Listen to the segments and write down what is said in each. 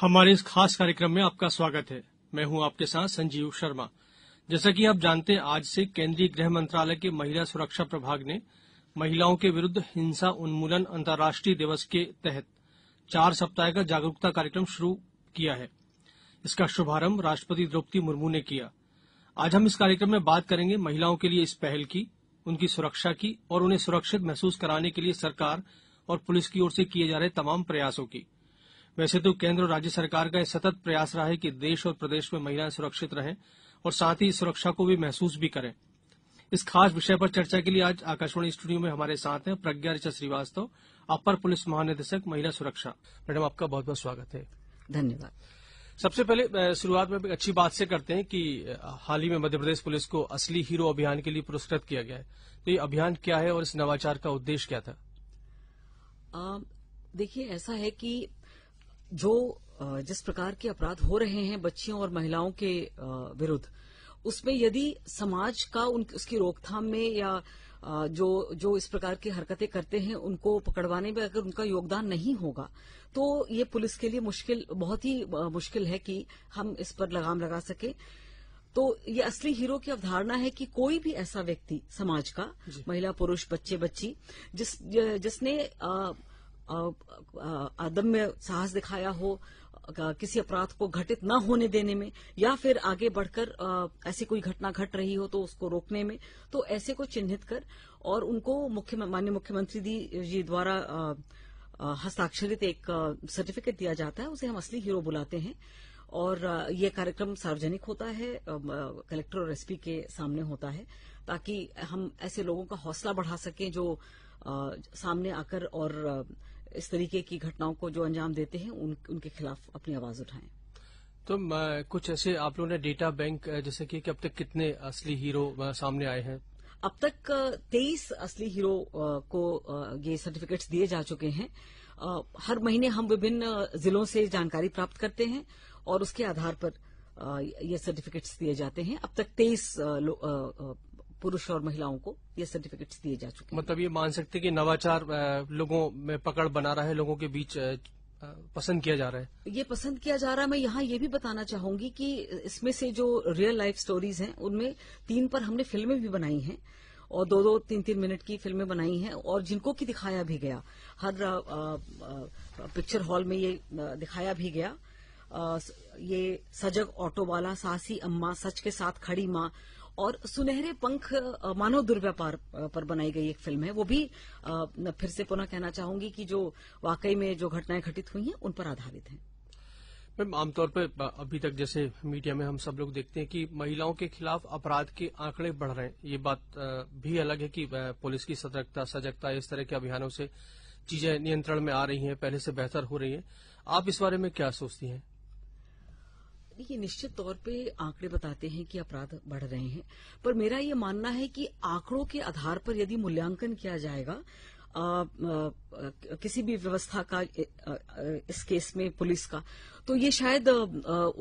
हमारे इस खास कार्यक्रम में आपका स्वागत है मैं हूं आपके साथ संजीव शर्मा जैसा कि आप जानते हैं आज से केंद्रीय गृह मंत्रालय के महिला सुरक्षा प्रभाग ने महिलाओं के विरुद्ध हिंसा उन्मूलन अंतर्राष्ट्रीय दिवस के तहत चार सप्ताह का जागरूकता कार्यक्रम शुरू किया है इसका शुभारंभ राष्ट्रपति द्रौपदी मुर्मू ने किया आज हम इस कार्यक्रम में बात करेंगे महिलाओं के लिए इस पहल की उनकी सुरक्षा की और उन्हें सुरक्षित महसूस कराने के लिए सरकार और पुलिस की ओर से किए जा रहे तमाम प्रयासों की वैसे तो केंद्र और राज्य सरकार का यह सतत प्रयास रहा है कि देश और प्रदेश में महिलाएं सुरक्षित रहें और साथ ही सुरक्षा को भी महसूस भी करें इस खास विषय पर चर्चा के लिए आज आकाशवाणी स्टूडियो में हमारे साथ हैं प्रज्ञा ऋचा श्रीवास्तव अपर पुलिस महानिदेशक महिला सुरक्षा मैडम आपका बहुत बहुत स्वागत है धन्यवाद सबसे पहले शुरुआत में अच्छी बात से करते हैं कि हाल ही में मध्य प्रदेश पुलिस को असली हीरो अभियान के लिए पुरस्कृत किया गया है तो ये अभियान क्या है और इस नवाचार का उद्देश्य क्या था देखिए ऐसा है कि जो जिस प्रकार के अपराध हो रहे हैं बच्चियों और महिलाओं के विरुद्ध उसमें यदि समाज का उन उसकी रोकथाम में या जो जो इस प्रकार की हरकतें करते हैं उनको पकड़वाने में अगर उनका योगदान नहीं होगा तो ये पुलिस के लिए मुश्किल बहुत ही मुश्किल है कि हम इस पर लगाम लगा सके तो ये असली हीरो की अवधारणा है कि कोई भी ऐसा व्यक्ति समाज का महिला पुरुष बच्चे बच्ची जिस जिसने आ, अदम्य साहस दिखाया हो किसी अपराध को घटित न होने देने में या फिर आगे बढ़कर ऐसी कोई घटना घट रही हो तो उसको रोकने में तो ऐसे को चिन्हित कर और उनको मुख्य माननीय मुख्यमंत्री जी द्वारा हस्ताक्षरित एक सर्टिफिकेट दिया जाता है उसे हम असली हीरो बुलाते हैं और ये कार्यक्रम सार्वजनिक होता है कलेक्टर और एसपी के सामने होता है ताकि हम ऐसे लोगों का हौसला बढ़ा सकें जो सामने आकर और इस तरीके की घटनाओं को जो अंजाम देते हैं उन, उनके खिलाफ अपनी आवाज उठाएं तो कुछ ऐसे आप लोगों ने डेटा बैंक जैसे कि, कि अब तक कितने असली हीरो सामने आए हैं अब तक तेईस असली हीरो को ये सर्टिफिकेट्स दिए जा चुके हैं हर महीने हम विभिन्न जिलों से जानकारी प्राप्त करते हैं और उसके आधार पर ये सर्टिफिकेट्स दिए जाते हैं अब तक तेईस पुरुष और महिलाओं को ये सर्टिफिकेट्स दिए जा चुके हैं मतलब ये मान सकते कि नवाचार लोगों में पकड़ बना रहा है लोगों के बीच पसंद किया जा रहा है ये पसंद किया जा रहा है मैं यहाँ ये भी बताना चाहूंगी कि इसमें से जो रियल लाइफ स्टोरीज हैं उनमें तीन पर हमने फिल्में भी बनाई हैं और दो दो तीन तीन मिनट की फिल्में बनाई हैं और जिनको की दिखाया भी गया हर आ, आ, पिक्चर हॉल में ये दिखाया भी गया आ, ये सजग ऑटो वाला सासी अम्मा सच के साथ खड़ी माँ और सुनहरे पंख मानव दुर्व्यापार पर बनाई गई एक फिल्म है वो भी फिर से पुनः कहना चाहूंगी कि जो वाकई में जो घटनाएं घटित हुई हैं उन पर आधारित है मैम आमतौर पर अभी तक जैसे मीडिया में हम सब लोग देखते हैं कि महिलाओं के खिलाफ अपराध के आंकड़े बढ़ रहे हैं ये बात भी अलग है कि पुलिस की सतर्कता सजगता इस तरह के अभियानों से चीजें नियंत्रण में आ रही हैं पहले से बेहतर हो रही हैं आप इस बारे में क्या सोचती हैं देखिए निश्चित तौर पे आंकड़े बताते हैं कि अपराध बढ़ रहे हैं पर मेरा ये मानना है कि आंकड़ों के आधार पर यदि मूल्यांकन किया जाएगा आ, आ, किसी भी व्यवस्था का इस केस में पुलिस का तो ये शायद आ,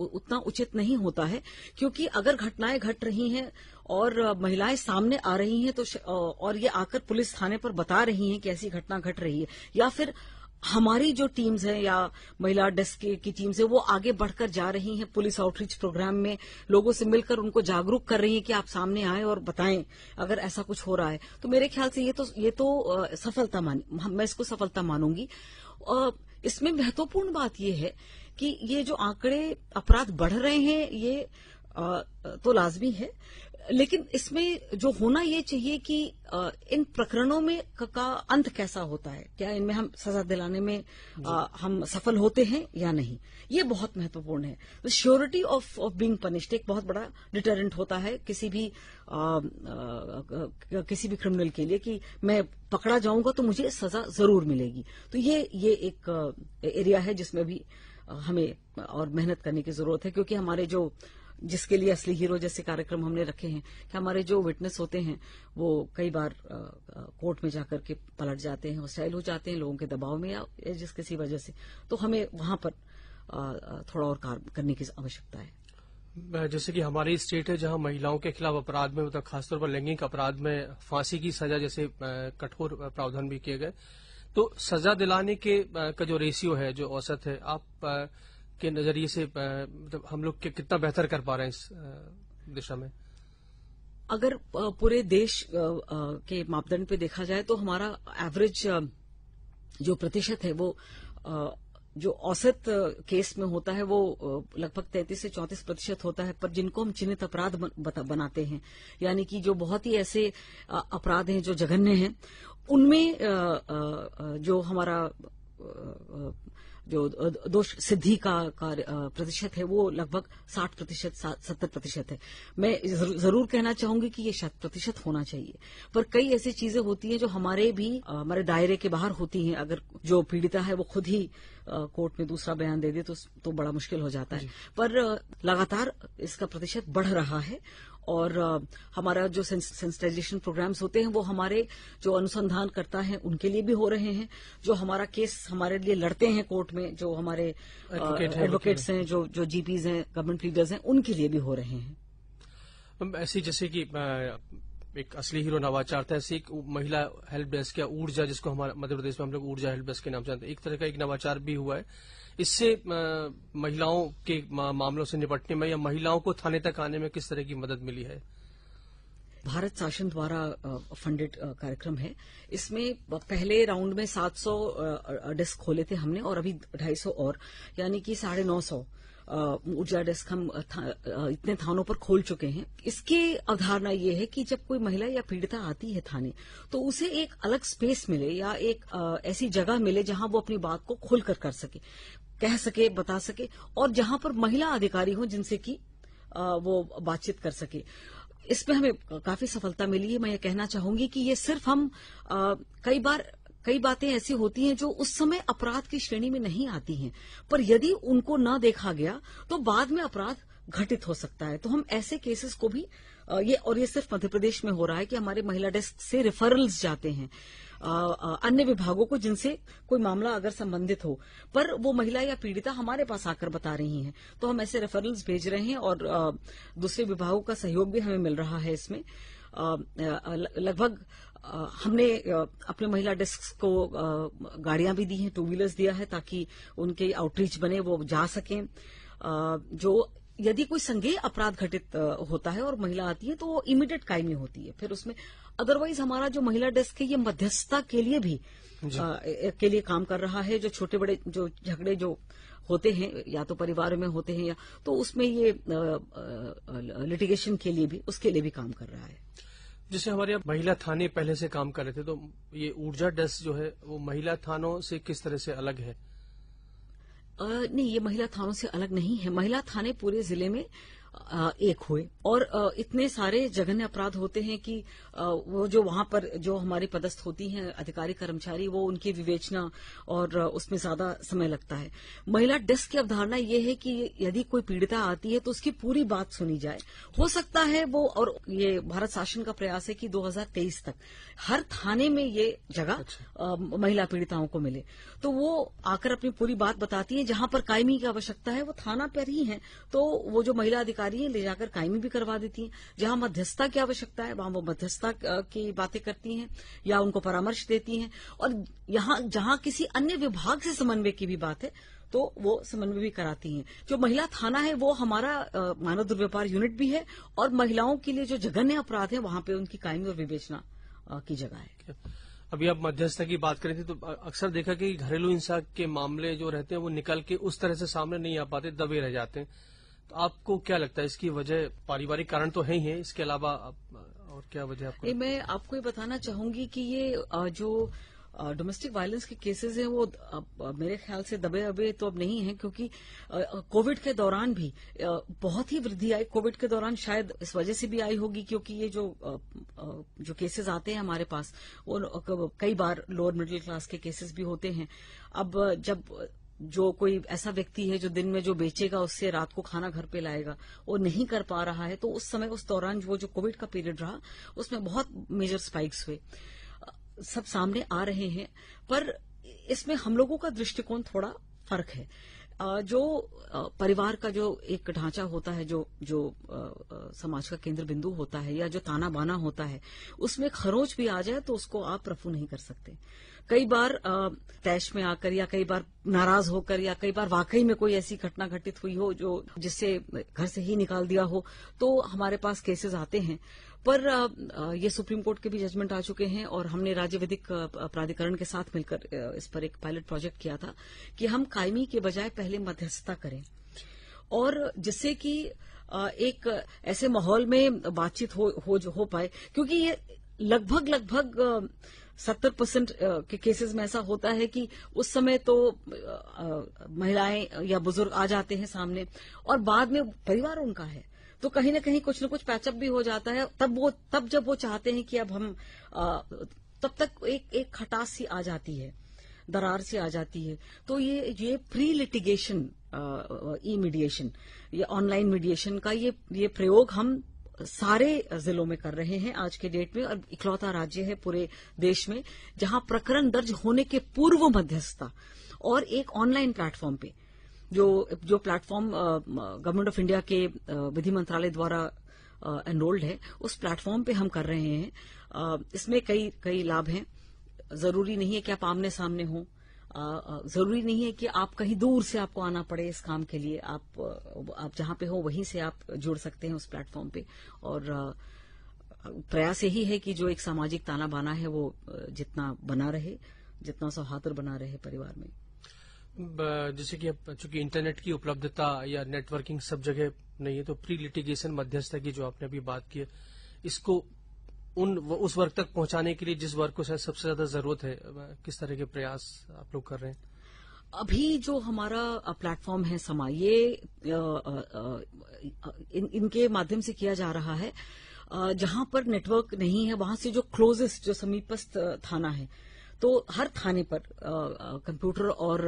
उतना उचित नहीं होता है क्योंकि अगर घटनाएं घट रही हैं और महिलाएं सामने आ रही हैं तो और ये आकर पुलिस थाने पर बता रही हैं कि ऐसी घटना घट रही है या फिर हमारी जो टीम्स हैं या महिला डेस्क की टीम्स हैं वो आगे बढ़कर जा रही हैं पुलिस आउटरीच प्रोग्राम में लोगों से मिलकर उनको जागरूक कर रही हैं कि आप सामने आए और बताएं अगर ऐसा कुछ हो रहा है तो मेरे ख्याल से ये तो ये तो सफलता मान मैं इसको सफलता मानूंगी इसमें महत्वपूर्ण बात यह है कि ये जो आंकड़े अपराध बढ़ रहे हैं ये तो लाजमी है लेकिन इसमें जो होना ये चाहिए कि इन प्रकरणों में का अंत कैसा होता है क्या इनमें हम सजा दिलाने में हम सफल होते हैं या नहीं ये बहुत महत्वपूर्ण है surety of of being punished एक बहुत बड़ा डिटरेंट होता है किसी भी आ, आ, किसी भी क्रिमिनल के लिए कि मैं पकड़ा जाऊंगा तो मुझे सजा जरूर मिलेगी तो ये ये एक एरिया है जिसमें भी हमें और मेहनत करने की जरूरत है क्योंकि हमारे जो जिसके लिए असली हीरो जैसे कार्यक्रम हमने रखे हैं कि हमारे जो विटनेस होते हैं वो कई बार कोर्ट में जाकर के पलट जाते हैं हॉस्टाइल हो जाते हैं लोगों के दबाव में या जिस किसी वजह से तो हमें वहां पर थोड़ा और कार्य करने की आवश्यकता है जैसे कि हमारी स्टेट है जहां महिलाओं के खिलाफ अपराध में मतलब खासतौर पर लैंगिक अपराध में फांसी की सजा जैसे कठोर प्रावधान भी किए गए तो सजा दिलाने के का जो रेशियो है जो औसत है आप के नजरिए से मतलब हम लोग कितना बेहतर कर पा रहे हैं इस दिशा में अगर पूरे देश के मापदंड पे देखा जाए तो हमारा एवरेज जो प्रतिशत है वो जो औसत केस में होता है वो लगभग 33 से 34 प्रतिशत होता है पर जिनको हम चिन्हित अपराध बनाते हैं यानी कि जो बहुत ही ऐसे अपराध हैं जो जघन्य हैं उनमें जो हमारा जो दोष सिद्धि का, प्रतिशत है वो लगभग साठ प्रतिशत सत्तर प्रतिशत है मैं जरूर कहना चाहूंगी कि ये शत प्रतिशत होना चाहिए पर कई ऐसी चीजें होती हैं जो हमारे भी हमारे दायरे के बाहर होती हैं अगर जो पीड़िता है वो खुद ही कोर्ट में दूसरा बयान दे दे तो, तो बड़ा मुश्किल हो जाता है पर लगातार इसका प्रतिशत बढ़ रहा है और हमारा जो सेंसिटाइजेशन प्रोग्राम्स होते हैं वो हमारे जो अनुसंधान करता है उनके लिए भी हो रहे हैं जो हमारा केस हमारे लिए लड़ते हैं कोर्ट में जो हमारे एडवोकेट्स हैं जो जो जीपीज हैं गवर्नमेंट लीडर्स हैं उनके लिए भी हो रहे हैं ऐसी जैसे कि एक असली हीरो नवाचार था ऐसी एक महिला हेल्प डेस्क या ऊर्जा जिसको हमारे मध्य प्रदेश में हम लोग ऊर्जा हेल्प डेस्क के नाम जानते हैं एक तरह का एक नवाचार भी हुआ है इससे महिलाओं के मामलों से निपटने में या महिलाओं को थाने तक आने में किस तरह की मदद मिली है भारत शासन द्वारा फंडेड कार्यक्रम है इसमें पहले राउंड में 700 डेस्क खोले थे हमने और अभी 250 और यानी कि साढ़े नौ सौ ऊर्जा डेस्क हम था, इतने थानों पर खोल चुके हैं इसके अवधारणा ये है कि जब कोई महिला या पीड़िता आती है थाने तो उसे एक अलग स्पेस मिले या एक ऐसी जगह मिले जहां वो अपनी बात को खोलकर कर सके कह सके बता सके और जहां पर महिला अधिकारी हो जिनसे कि वो बातचीत कर सके इसमें हमें काफी सफलता मिली है मैं ये कहना चाहूंगी कि ये सिर्फ हम आ, कई बार कई बातें ऐसी होती हैं जो उस समय अपराध की श्रेणी में नहीं आती हैं पर यदि उनको न देखा गया तो बाद में अपराध घटित हो सकता है तो हम ऐसे केसेस को भी ये और ये सिर्फ मध्य प्रदेश में हो रहा है कि हमारे महिला डेस्क से रेफरल्स जाते हैं अन्य विभागों को जिनसे कोई मामला अगर संबंधित हो पर वो महिला या पीड़िता हमारे पास आकर बता रही हैं तो हम ऐसे रेफरल्स भेज रहे हैं और दूसरे विभागों का सहयोग भी हमें मिल रहा है इसमें लगभग हमने अपने महिला डेस्क को गाड़ियां भी दी हैं टू व्हीलर्स दिया है ताकि उनके आउटरीच बने वो जा सकें जो यदि कोई संज्ञेय अपराध घटित होता है और महिला आती है तो वो इमीडिएट कायमी होती है फिर उसमें अदरवाइज हमारा जो महिला डेस्क है ये मध्यस्थता के लिए भी आ, के लिए काम कर रहा है जो छोटे बड़े जो झगड़े जो होते हैं या तो परिवार में होते हैं या तो उसमें ये लिटिगेशन के लिए भी उसके लिए भी काम कर रहा है जैसे हमारे यहाँ महिला थाने पहले से काम कर रहे थे तो ये ऊर्जा डेस्क जो है वो महिला थानों से किस तरह से अलग है नहीं ये महिला थानों से अलग नहीं है महिला थाने पूरे जिले में एक हुए और इतने सारे जघन्य अपराध होते हैं कि वो जो वहां पर जो हमारे पदस्थ होती हैं अधिकारी कर्मचारी वो उनकी विवेचना और उसमें ज्यादा समय लगता है महिला डेस्क की अवधारणा ये है कि यदि कोई पीड़िता आती है तो उसकी पूरी बात सुनी जाए हो सकता है वो और ये भारत शासन का प्रयास है कि 2023 तक हर थाने में ये जगह अच्छा। महिला पीड़िताओं को मिले तो वो आकर अपनी पूरी बात बताती है जहां पर कायमी की आवश्यकता है वो थाना पर ही है तो वो जो महिला अधिकारी अधिकारी हैं ले जाकर कायमी भी करवा देती हैं जहां मध्यस्थता की आवश्यकता है वहां वो मध्यस्थता की बातें करती हैं या उनको परामर्श देती हैं और यहां जहां किसी अन्य विभाग से समन्वय की भी बात है तो वो समन्वय भी कराती हैं जो महिला थाना है वो हमारा मानव दुर्व्यापार यूनिट भी है और महिलाओं के लिए जो जघन्य अपराध है वहां पे उनकी कायमी और विवेचना की जगह है अभी आप मध्यस्थता की बात करें थी तो अक्सर देखा कि घरेलू हिंसा के मामले जो रहते हैं वो निकल के उस तरह से सामने नहीं आ पाते दबे रह जाते हैं तो आपको क्या लगता है इसकी वजह पारिवारिक कारण तो है ही है इसके अलावा और क्या वजह आपको मैं आपको ये बताना चाहूंगी कि ये जो डोमेस्टिक वायलेंस के केसेस हैं वो मेरे ख्याल से दबे अबे तो अब नहीं है क्योंकि कोविड के दौरान भी बहुत ही वृद्धि आई कोविड के दौरान शायद इस वजह से भी आई होगी क्योंकि ये जो जो केसेस आते हैं हमारे पास वो कई बार लोअर मिडिल क्लास के केसेस भी होते हैं अब जब जो कोई ऐसा व्यक्ति है जो दिन में जो बेचेगा उससे रात को खाना घर पे लाएगा वो नहीं कर पा रहा है तो उस समय उस दौरान वो जो कोविड का पीरियड रहा उसमें बहुत मेजर स्पाइक्स हुए सब सामने आ रहे हैं पर इसमें हम लोगों का दृष्टिकोण थोड़ा फर्क है जो परिवार का जो एक ढांचा होता है जो जो समाज का केंद्र बिंदु होता है या जो ताना बाना होता है उसमें खरोच भी आ जाए तो उसको आप रफू नहीं कर सकते कई बार तैश में आकर या कई बार नाराज होकर या कई बार वाकई में कोई ऐसी घटना घटित हुई हो जो जिससे घर से ही निकाल दिया हो तो हमारे पास केसेस आते हैं पर ये सुप्रीम कोर्ट के भी जजमेंट आ चुके हैं और हमने राज्य विधिक प्राधिकरण के साथ मिलकर इस पर एक पायलट प्रोजेक्ट किया था कि हम कायमी के बजाय पहले मध्यस्थता करें और जिससे कि एक ऐसे माहौल में बातचीत हो हो, हो पाए क्योंकि ये लगभग लगभग सत्तर परसेंट के केसेस में ऐसा होता है कि उस समय तो महिलाएं या बुजुर्ग आ जाते हैं सामने और बाद में परिवार उनका है तो कहीं ना कहीं कुछ न कुछ पैचअप भी हो जाता है तब वो तब जब वो चाहते हैं कि अब हम तब तक एक एक खटास सी आ जाती है दरार सी आ जाती है तो ये ये प्री लिटिगेशन ई मीडिएशन ये ऑनलाइन मीडिएशन का ये ये प्रयोग हम सारे जिलों में कर रहे हैं आज के डेट में और इकलौता राज्य है पूरे देश में जहां प्रकरण दर्ज होने के पूर्व मध्यस्थता और एक ऑनलाइन प्लेटफॉर्म पे जो जो प्लेटफॉर्म गवर्नमेंट ऑफ इंडिया के विधि मंत्रालय द्वारा एनरोल्ड है उस प्लेटफॉर्म पे हम कर रहे हैं इसमें कई कई लाभ हैं जरूरी नहीं है कि आप आमने सामने हों जरूरी नहीं है कि आप कहीं दूर से आपको आना पड़े इस काम के लिए आप आप जहां पे हो वहीं से आप जुड़ सकते हैं उस प्लेटफॉर्म पे और प्रयास यही है कि जो एक सामाजिक ताना बाना है वो जितना बना रहे जितना सौहादुर बना रहे परिवार में जैसे कि अब चूंकि इंटरनेट की उपलब्धता या नेटवर्किंग सब जगह नहीं है तो प्री लिटिगेशन मध्यस्थता की जो आपने अभी बात की इसको उन उस वर्ग तक पहुंचाने के लिए जिस वर्ग को शायद सबसे ज्यादा जरूरत है किस तरह के प्रयास आप लोग कर रहे हैं अभी जो हमारा प्लेटफॉर्म है समा ये आ, आ, आ, इन, इनके माध्यम से किया जा रहा है जहां पर नेटवर्क नहीं है वहां से जो क्लोजेस्ट जो समीपस्थ थाना है तो हर थाने पर कंप्यूटर और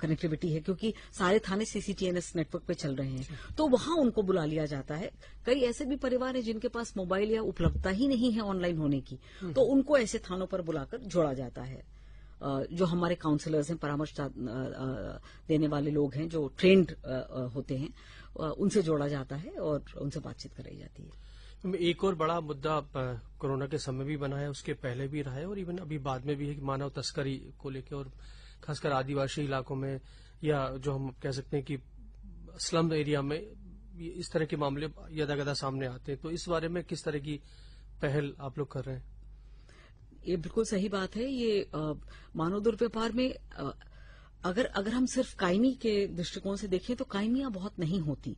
कनेक्टिविटी है क्योंकि सारे थाने सीसीटीएनएस नेटवर्क पे चल रहे हैं तो वहां उनको बुला लिया जाता है कई ऐसे भी परिवार हैं जिनके पास मोबाइल या उपलब्धता ही नहीं है ऑनलाइन होने की हम्म। तो उनको ऐसे थानों पर बुलाकर जोड़ा जाता है जो हमारे काउंसलर्स हैं परामर्श देने वाले लोग हैं जो ट्रेंड होते हैं उनसे जोड़ा जाता है और उनसे बातचीत कराई जाती है एक और बड़ा मुद्दा कोरोना के समय भी बना है उसके पहले भी रहा है और इवन अभी बाद में भी है कि मानव तस्करी को लेकर और खासकर आदिवासी इलाकों में या जो हम कह सकते हैं कि स्लम एरिया में इस तरह के मामले गदा सामने आते हैं तो इस बारे में किस तरह की पहल आप लोग कर रहे हैं ये बिल्कुल सही बात है ये मानव दुर्व्यापार में आ, अगर अगर हम सिर्फ कायमी के दृष्टिकोण से देखें तो कायमियां बहुत नहीं होती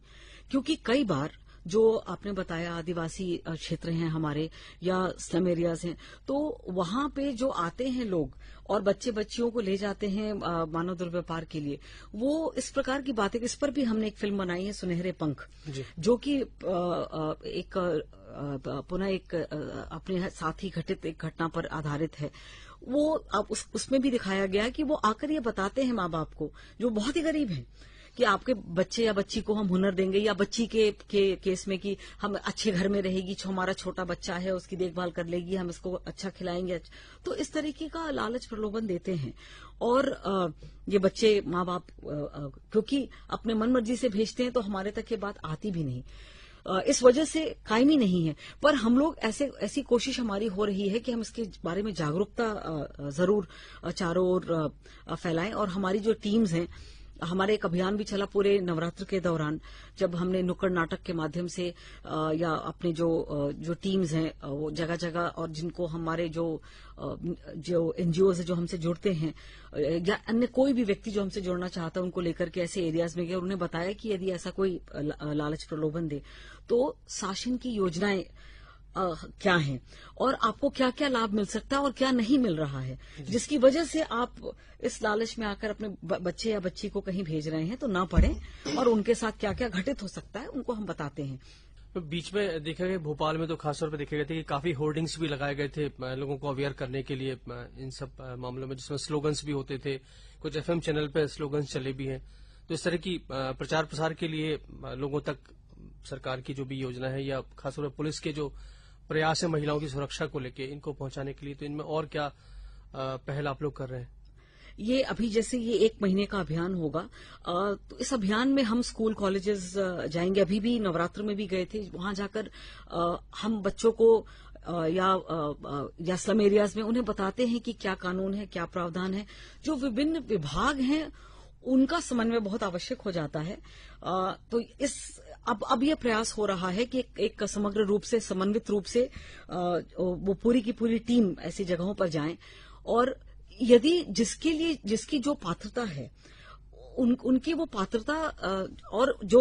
क्योंकि कई बार जो आपने बताया आदिवासी क्षेत्र हैं हमारे या स्लम एरियाज हैं तो वहां पे जो आते हैं लोग और बच्चे बच्चियों को ले जाते हैं मानव दुर्व्यापार के लिए वो इस प्रकार की बातें इस पर भी हमने एक फिल्म बनाई है सुनहरे पंख जो कि एक पुनः एक अपने साथ ही घटित एक घटना पर आधारित है वो उस, उसमें भी दिखाया गया कि वो आकर ये बताते हैं माँ बाप को जो बहुत ही गरीब हैं कि आपके बच्चे या बच्ची को हम हुनर देंगे या बच्ची के, के केस में कि हम अच्छे घर में रहेगी जो हमारा छोटा बच्चा है उसकी देखभाल कर लेगी हम इसको अच्छा खिलाएंगे तो इस तरीके का लालच प्रलोभन देते हैं और ये बच्चे माँ बाप क्योंकि अपने मन मर्जी से भेजते हैं तो हमारे तक ये बात आती भी नहीं इस वजह से कायम ही नहीं है पर हम लोग ऐसे ऐसी कोशिश हमारी हो रही है कि हम इसके बारे में जागरूकता जरूर चारों ओर फैलाएं और हमारी जो टीम्स हैं हमारा एक अभियान भी चला पूरे नवरात्र के दौरान जब हमने नुक्कड़ नाटक के माध्यम से या अपने जो जो टीम्स हैं वो जगह जगह और जिनको हमारे जो जो एनजीओ है जो हमसे जुड़ते हैं या अन्य कोई भी व्यक्ति जो हमसे जुड़ना चाहता है उनको लेकर के ऐसे एरियाज में गए उन्होंने बताया कि यदि ऐसा कोई लालच प्रलोभन दे तो शासन की योजनाएं आ, क्या है और आपको क्या क्या लाभ मिल सकता है और क्या नहीं मिल रहा है जिसकी वजह से आप इस लालच में आकर अपने बच्चे या बच्ची को कहीं भेज रहे हैं तो ना पढ़े और उनके साथ क्या क्या घटित हो सकता है उनको हम बताते हैं तो बीच में देखा गया भोपाल में तो खासतौर पर देखे गए थे कि काफी होर्डिंग्स भी लगाए गए थे लोगों को अवेयर करने के लिए इन सब मामलों में जिसमें स्लोगन्स भी होते थे कुछ एफएम चैनल पर स्लोगन्स चले भी हैं तो इस तरह की प्रचार प्रसार के लिए लोगों तक सरकार की जो भी योजना है या खासतौर पर पुलिस के जो प्रयास है महिलाओं की सुरक्षा को लेके इनको पहुंचाने के लिए तो इनमें और क्या पहल आप लोग कर रहे हैं ये अभी जैसे ये एक महीने का अभियान होगा तो इस अभियान में हम स्कूल कॉलेजेस जाएंगे अभी भी नवरात्र में भी गए थे वहां जाकर हम बच्चों को या या स्लम एरियाज में उन्हें बताते हैं कि क्या कानून है क्या प्रावधान है जो विभिन्न विभाग हैं उनका समन्वय बहुत आवश्यक हो जाता है तो इस अब अब यह प्रयास हो रहा है कि एक समग्र रूप से समन्वित रूप से वो पूरी की पूरी टीम ऐसी जगहों पर जाए और यदि जिसके लिए जिसकी जो पात्रता है उन उनकी वो पात्रता और जो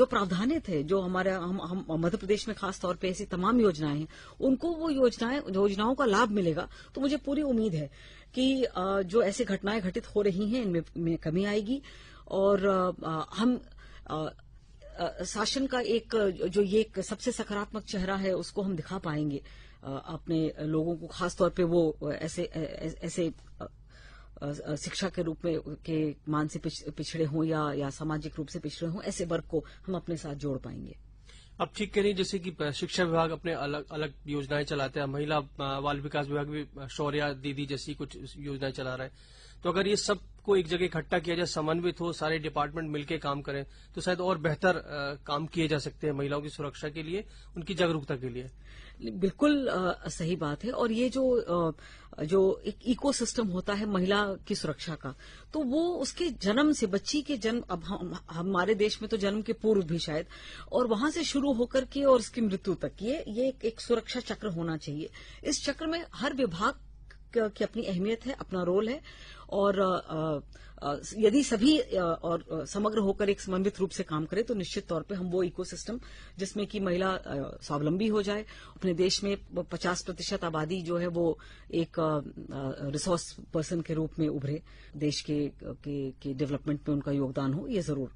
जो प्रावधानित थे जो हमारे हम हम मध्य प्रदेश में खास तौर पे ऐसी तमाम योजनाएं हैं उनको वो योजनाएं योजनाओं का लाभ मिलेगा तो मुझे पूरी उम्मीद है कि जो ऐसी घटनाएं घटित हो रही हैं इनमें में कमी आएगी और हम शासन का एक जो ये एक सबसे सकारात्मक चेहरा है उसको हम दिखा पाएंगे अपने लोगों को खासतौर पे वो ऐसे ऐसे शिक्षा के रूप में के मान से पिछड़े हों या, या सामाजिक रूप से पिछड़े हों ऐसे वर्ग को हम अपने साथ जोड़ पाएंगे अब ठीक कह रही जैसे कि शिक्षा विभाग अपने अलग अलग योजनाएं चलाते हैं महिला बाल विकास विभाग भी शौर्या दीदी जैसी कुछ योजनाएं चला रहा है तो अगर ये सब सबको एक जगह इकट्ठा किया जाए समन्वित हो सारे डिपार्टमेंट मिलकर काम करें तो शायद और बेहतर काम किए जा सकते हैं महिलाओं की सुरक्षा के लिए उनकी जागरूकता के लिए बिल्कुल आ, सही बात है और ये जो आ, जो एक इकोसिस्टम होता है महिला की सुरक्षा का तो वो उसके जन्म से बच्ची के जन्म अब हम, हमारे देश में तो जन्म के पूर्व भी शायद और वहां से शुरू होकर के और उसकी मृत्यु तक ये ये एक, एक सुरक्षा चक्र होना चाहिए इस चक्र में हर विभाग की अपनी अहमियत है अपना रोल है और यदि सभी और समग्र होकर एक समन्वित रूप से काम करें तो निश्चित तौर पे हम वो इकोसिस्टम जिसमें कि महिला स्वावलंबी हो जाए अपने देश में 50 प्रतिशत आबादी जो है वो एक रिसोर्स पर्सन के रूप में उभरे देश के के, के डेवलपमेंट में उनका योगदान हो ये जरूर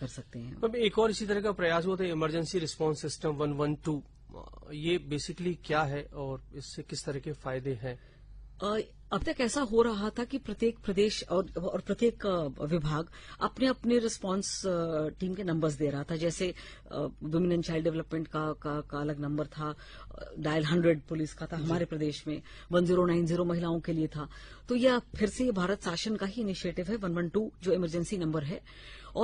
कर सकते हैं अब एक और इसी तरह का प्रयास हुआ था emergency response system one one two ये बेसिकली क्या है और इससे किस तरह के फायदे हैं अब तक ऐसा हो रहा था कि प्रत्येक प्रदेश और, और प्रत्येक विभाग अपने अपने रिस्पांस टीम के नंबर्स दे रहा था जैसे वुमेन एंड चाइल्ड डेवलपमेंट का, का का अलग नंबर था डायल हंड्रेड पुलिस का था हमारे प्रदेश में वन जीरो नाइन जीरो महिलाओं के लिए था तो यह फिर से भारत शासन का ही इनिशिएटिव है वन वन टू जो इमरजेंसी नंबर है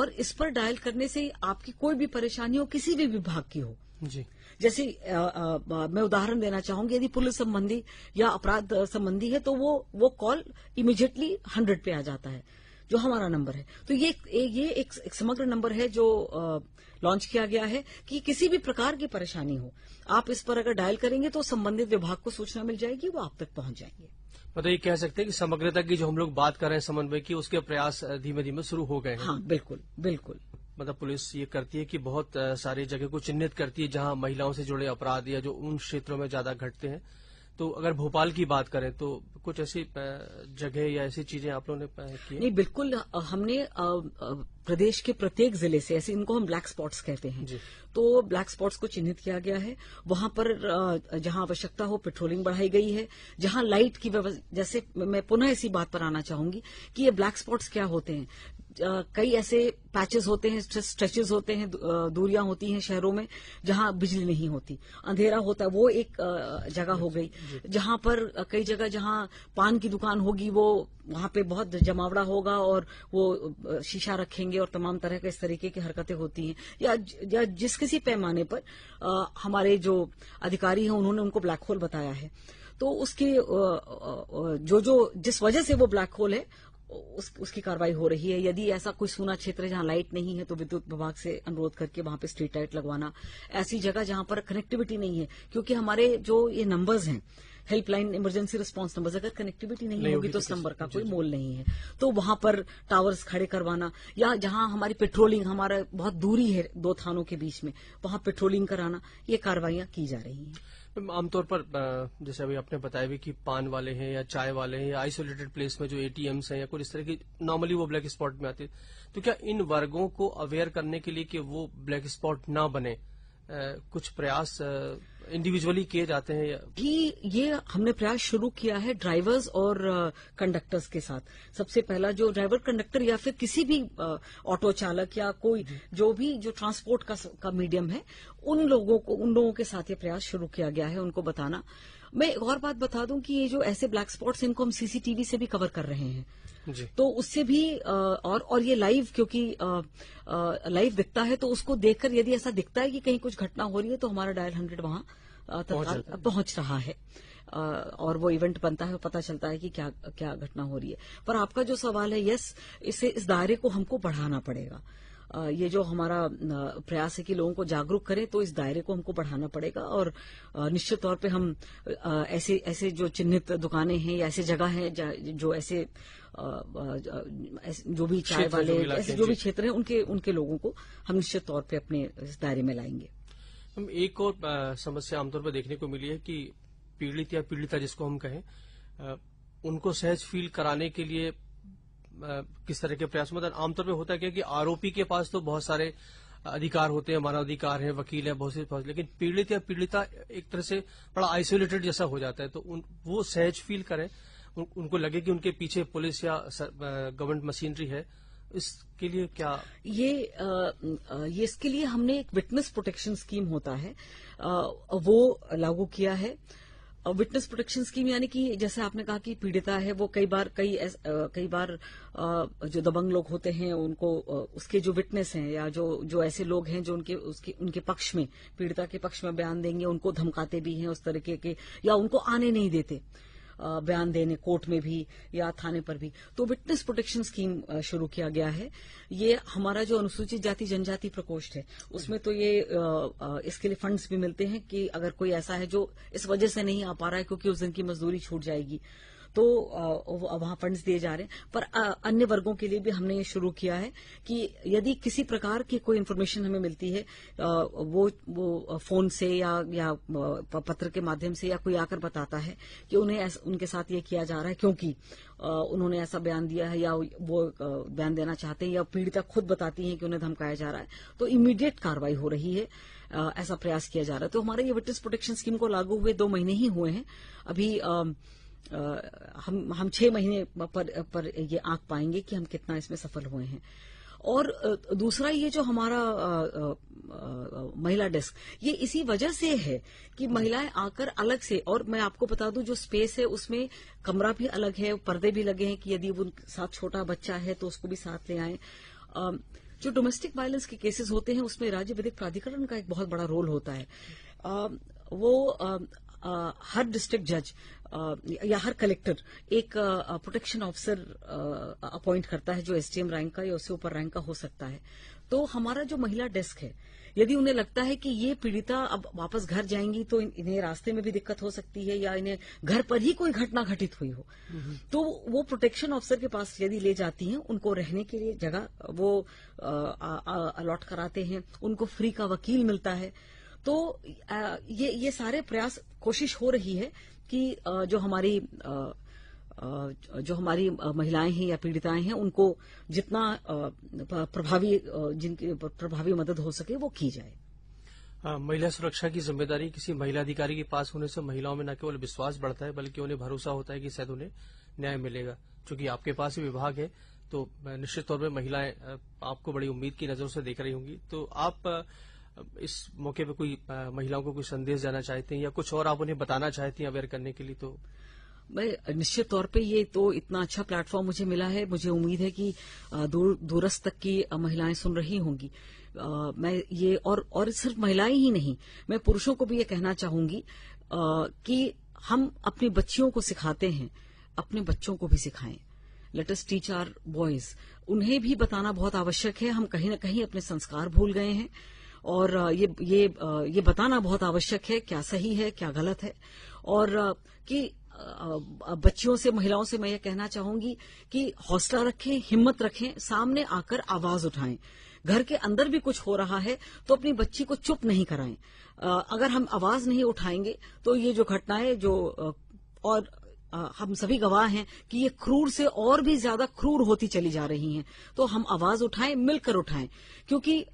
और इस पर डायल करने से आपकी कोई भी परेशानी हो किसी भी विभाग की हो जी जैसे आ, आ, आ, मैं उदाहरण देना चाहूंगी यदि पुलिस संबंधी या अपराध संबंधी है तो वो वो कॉल इमीजिएटली हंड्रेड पे आ जाता है जो हमारा नंबर है तो ये ये एक, एक समग्र नंबर है जो लॉन्च किया गया है कि किसी भी प्रकार की परेशानी हो आप इस पर अगर डायल करेंगे तो संबंधित विभाग को सूचना मिल जाएगी वो आप तक पहुंच जाएंगे मतलब ये कह सकते हैं कि समग्रता की जो हम लोग बात कर रहे हैं समन्वय की उसके प्रयास धीमे धीमे शुरू हो गए हैं हाँ बिल्कुल बिल्कुल मतलब पुलिस ये करती है कि बहुत सारी जगह को चिन्हित करती है जहां महिलाओं से जुड़े अपराध या जो उन क्षेत्रों में ज्यादा घटते हैं तो अगर भोपाल की बात करें तो कुछ ऐसी जगह या ऐसी चीजें आप लोगों ने की नहीं बिल्कुल हमने प्रदेश के प्रत्येक जिले से ऐसे इनको हम ब्लैक स्पॉट्स कहते हैं तो ब्लैक स्पॉट्स को चिन्हित किया गया है वहां पर जहां आवश्यकता हो पेट्रोलिंग बढ़ाई गई है जहां लाइट की जैसे मैं पुनः इसी बात पर आना चाहूंगी कि ये ब्लैक स्पॉट्स क्या होते हैं कई ऐसे पैचेस होते हैं स्ट्रेचेस होते हैं दूरियां होती हैं शहरों में जहां बिजली नहीं होती अंधेरा होता है वो एक जगह हो गई जहां पर कई जगह जहां पान की दुकान होगी वो वहां पे बहुत जमावड़ा होगा और वो शीशा रखेंगे और तमाम तरह के इस तरीके की हरकतें होती हैं या, या जिस किसी पैमाने पर आ, हमारे जो अधिकारी हैं उन्होंने उनको ब्लैक होल बताया है तो उसके जो जो जिस वजह से वो ब्लैक होल है उस, उसकी कार्रवाई हो रही है यदि ऐसा कोई सुना क्षेत्र है जहां लाइट नहीं है तो विद्युत विभाग से अनुरोध करके वहां पे स्ट्रीट लाइट लगवाना ऐसी जगह जहां पर कनेक्टिविटी नहीं है क्योंकि हमारे जो ये नंबर्स हैं हेल्पलाइन इमरजेंसी रिस्पांस नंबर अगर कनेक्टिविटी नहीं, नहीं होगी तो उस तो नंबर का कोई मोल नहीं है तो वहां पर टावर्स खड़े करवाना या जहां हमारी पेट्रोलिंग हमारा बहुत दूरी है दो थानों के बीच में वहां पेट्रोलिंग कराना ये कार्रवाइयां की जा रही हैं आमतौर पर जैसे अभी आपने बताया भी कि पान वाले हैं या चाय वाले हैं या आइसोलेटेड प्लेस में जो एटीएम्स हैं या कुछ इस तरह की नॉर्मली वो ब्लैक स्पॉट में आते तो क्या इन वर्गों को अवेयर करने के लिए कि वो ब्लैक स्पॉट ना बने कुछ प्रयास इंडिविजुअली किए जाते हैं कि भी ये हमने प्रयास शुरू किया है ड्राइवर्स और कंडक्टर्स के साथ सबसे पहला जो ड्राइवर कंडक्टर या फिर किसी भी ऑटो चालक या कोई जो भी जो ट्रांसपोर्ट का, का मीडियम है उन लोगों को उन लोगों के साथ ये प्रयास शुरू किया गया है उनको बताना मैं एक और बात बता दूं कि ये जो ऐसे ब्लैक स्पॉट्स इनको हम सीसीटीवी से भी कवर कर रहे हैं तो उससे भी और और ये लाइव क्योंकि लाइव दिखता है तो उसको देखकर यदि ऐसा दिखता है कि कहीं कुछ घटना हो रही है तो हमारा डायल हंड्रेड वहां पहुंच रहा है और वो इवेंट बनता है पता चलता है कि क्या क्या घटना हो रही है पर आपका जो सवाल है यस इसे इस दायरे को हमको बढ़ाना पड़ेगा ये जो हमारा प्रयास है कि लोगों को जागरूक करें तो इस दायरे को हमको बढ़ाना पड़ेगा और निश्चित तौर पे हम ऐसे ऐसे जो चिन्हित दुकानें हैं या ऐसे जगह हैं जो ऐसे जो भी चाय वाले ऐसे जो भी क्षेत्र हैं उनके उनके लोगों को हम निश्चित तौर पर अपने इस दायरे में लाएंगे हम एक और समस्या आमतौर पर देखने को मिली है कि पीड़ित या पीड़िता जिसको हम कहें उनको सहज फील कराने के लिए किस तरह के प्रयास मतलब तो आमतौर पर होता है क्योंकि आरोपी के पास तो बहुत सारे अधिकार होते हैं मानवाधिकार है वकील है बहुत से लेकिन पीड़ित या पीड़िता एक तरह से बड़ा आइसोलेटेड जैसा हो जाता है तो उन, वो सहज फील करें उन, उनको लगे कि उनके पीछे पुलिस या गवर्नमेंट मशीनरी है इसके लिए क्या ये आ, ये इसके लिए हमने एक विटनेस प्रोटेक्शन स्कीम होता है आ, वो लागू किया है विटनेस प्रोटेक्शन स्कीम यानी कि जैसे आपने कहा कि पीड़िता है वो कई बार कई एस, कई बार जो दबंग लोग होते हैं उनको उसके जो विटनेस हैं या जो जो ऐसे लोग हैं जो उनके उसके उनके पक्ष में पीड़िता के पक्ष में बयान देंगे उनको धमकाते भी हैं उस तरीके के या उनको आने नहीं देते बयान देने कोर्ट में भी या थाने पर भी तो विटनेस प्रोटेक्शन स्कीम शुरू किया गया है ये हमारा जो अनुसूचित जाति जनजाति प्रकोष्ठ है उसमें तो ये इसके लिए फंड्स भी मिलते हैं कि अगर कोई ऐसा है जो इस वजह से नहीं आ पा रहा है क्योंकि उस दिन की मजदूरी छूट जाएगी तो वहां फंड्स दिए जा रहे हैं पर अन्य वर्गों के लिए भी हमने ये शुरू किया है कि यदि किसी प्रकार की कोई इन्फॉर्मेशन हमें मिलती है वो वो फोन से या या पत्र के माध्यम से या कोई आकर बताता है कि उन्हें उनके साथ ये किया जा रहा है क्योंकि उन्होंने ऐसा बयान दिया है या वो बयान देना चाहते हैं या पीड़िता खुद बताती हैं कि उन्हें धमकाया जा रहा है तो इमीडिएट कार्रवाई हो रही है ऐसा प्रयास किया जा रहा है तो हमारे ये विटनेस प्रोटेक्शन स्कीम को लागू हुए दो महीने ही हुए हैं अभी हम हम छह महीने पर पर ये आंक पाएंगे कि हम कितना इसमें सफल हुए हैं और दूसरा ये जो हमारा आ, आ, आ, महिला डेस्क ये इसी वजह से है कि महिलाएं आकर अलग से और मैं आपको बता दूं जो स्पेस है उसमें कमरा भी अलग है पर्दे भी लगे हैं कि यदि उनके साथ छोटा बच्चा है तो उसको भी साथ ले आए जो डोमेस्टिक वायलेंस के केसेस होते हैं उसमें राज्य विधिक प्राधिकरण का एक बहुत बड़ा रोल होता है वो हर डिस्ट्रिक्ट जज या हर कलेक्टर एक प्रोटेक्शन ऑफिसर अपॉइंट करता है जो एसडीएम रैंक का या उससे ऊपर रैंक का हो सकता है तो हमारा जो महिला डेस्क है यदि उन्हें लगता है कि ये पीड़िता अब वापस घर जाएंगी तो इन्हें रास्ते में भी दिक्कत हो सकती है या इन्हें घर पर ही कोई घटना घटित हुई हो हम्म। तो वो प्रोटेक्शन ऑफिसर के पास यदि ले जाती हैं उनको रहने के लिए जगह वो अलॉट कराते हैं उनको फ्री का वकील मिलता है तो ये ये सारे प्रयास कोशिश हो रही है कि जो हमारी जो हमारी महिलाएं हैं या पीड़िताएं हैं उनको जितना प्रभावी जिनकी प्रभावी मदद हो सके वो की जाए हाँ, महिला सुरक्षा की जिम्मेदारी किसी महिला अधिकारी के पास होने से महिलाओं में न केवल विश्वास बढ़ता है बल्कि उन्हें भरोसा होता है कि शायद उन्हें न्याय मिलेगा क्योंकि आपके पास ही विभाग है तो निश्चित तौर पर महिलाएं आपको बड़ी उम्मीद की नजरों से देख रही होंगी तो आप इस मौके पर कोई महिलाओं को कोई संदेश जाना चाहते हैं या कुछ और आप उन्हें बताना चाहती हैं अवेयर करने के लिए तो मैं निश्चित तौर पे ये तो इतना अच्छा प्लेटफॉर्म मुझे मिला है मुझे उम्मीद है कि दूर दूरस्थ तक की महिलाएं सुन रही होंगी आ, मैं ये और और सिर्फ महिलाएं ही नहीं मैं पुरुषों को भी ये कहना चाहूंगी आ, कि हम अपनी बच्चियों को सिखाते हैं अपने बच्चों को भी सिखाएं लेटेस्ट टीच आर बॉयज उन्हें भी बताना बहुत आवश्यक है हम कहीं ना कहीं अपने संस्कार भूल गए हैं और ये ये ये बताना बहुत आवश्यक है क्या सही है क्या गलत है और कि बच्चियों से महिलाओं से मैं ये कहना चाहूंगी कि हौसला रखें हिम्मत रखें सामने आकर आवाज उठाएं घर के अंदर भी कुछ हो रहा है तो अपनी बच्ची को चुप नहीं कराएं अगर हम आवाज नहीं उठाएंगे तो ये जो घटनाएं जो और हम सभी गवाह हैं कि ये क्रूर से और भी ज्यादा क्रूर होती चली जा रही हैं तो हम आवाज उठाएं मिलकर उठाएं क्योंकि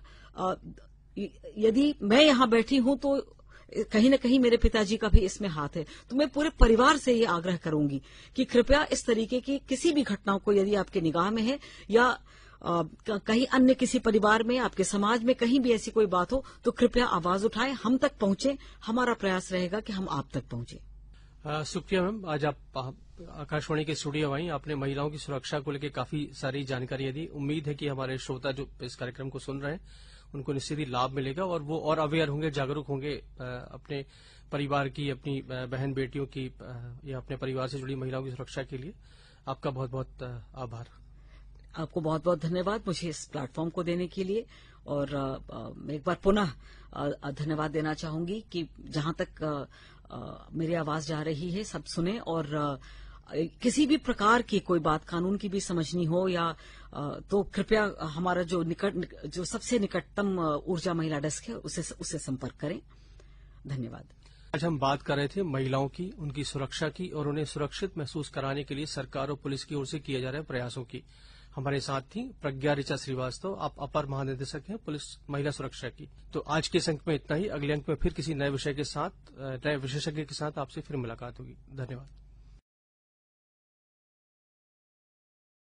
यदि मैं यहाँ बैठी हूं तो कहीं ना कहीं मेरे पिताजी का भी इसमें हाथ है तो मैं पूरे परिवार से ये आग्रह करूंगी कि कृपया इस तरीके की किसी भी घटनाओं को यदि आपके निगाह में है या कहीं अन्य किसी परिवार में आपके समाज में कहीं भी ऐसी कोई बात हो तो कृपया आवाज उठाएं हम तक पहुंचे हमारा प्रयास रहेगा कि हम आप तक पहुंचे सुप्रिया मैम आज आप आकाशवाणी के स्टूडियो आई आपने महिलाओं की सुरक्षा को लेकर काफी सारी जानकारियां दी उम्मीद है कि हमारे श्रोता जो इस कार्यक्रम को सुन रहे हैं उनको निश्चित ही लाभ मिलेगा और वो और अवेयर होंगे जागरूक होंगे अपने परिवार की अपनी बहन बेटियों की या अपने परिवार से जुड़ी महिलाओं की सुरक्षा के लिए आपका बहुत बहुत आभार आपको बहुत बहुत धन्यवाद मुझे इस प्लेटफॉर्म को देने के लिए और एक बार पुनः धन्यवाद देना चाहूंगी कि जहां तक मेरी आवाज जा रही है सब सुने और आ, किसी भी प्रकार की कोई बात कानून की भी समझनी हो या तो कृपया हमारा जो निकट जो सबसे निकटतम ऊर्जा महिला डेस्क है उसे उसे संपर्क करें धन्यवाद आज हम बात कर रहे थे महिलाओं की उनकी सुरक्षा की और उन्हें सुरक्षित महसूस कराने के लिए सरकार और पुलिस की ओर से किए जा रहे प्रयासों की हमारे साथ थी प्रज्ञा ऋचा श्रीवास्तव आप अपर महानिदेशक हैं पुलिस महिला सुरक्षा की तो आज के अंक में इतना ही अगले अंक में फिर किसी नए विषय के साथ नए विशेषज्ञ के साथ आपसे फिर मुलाकात होगी धन्यवाद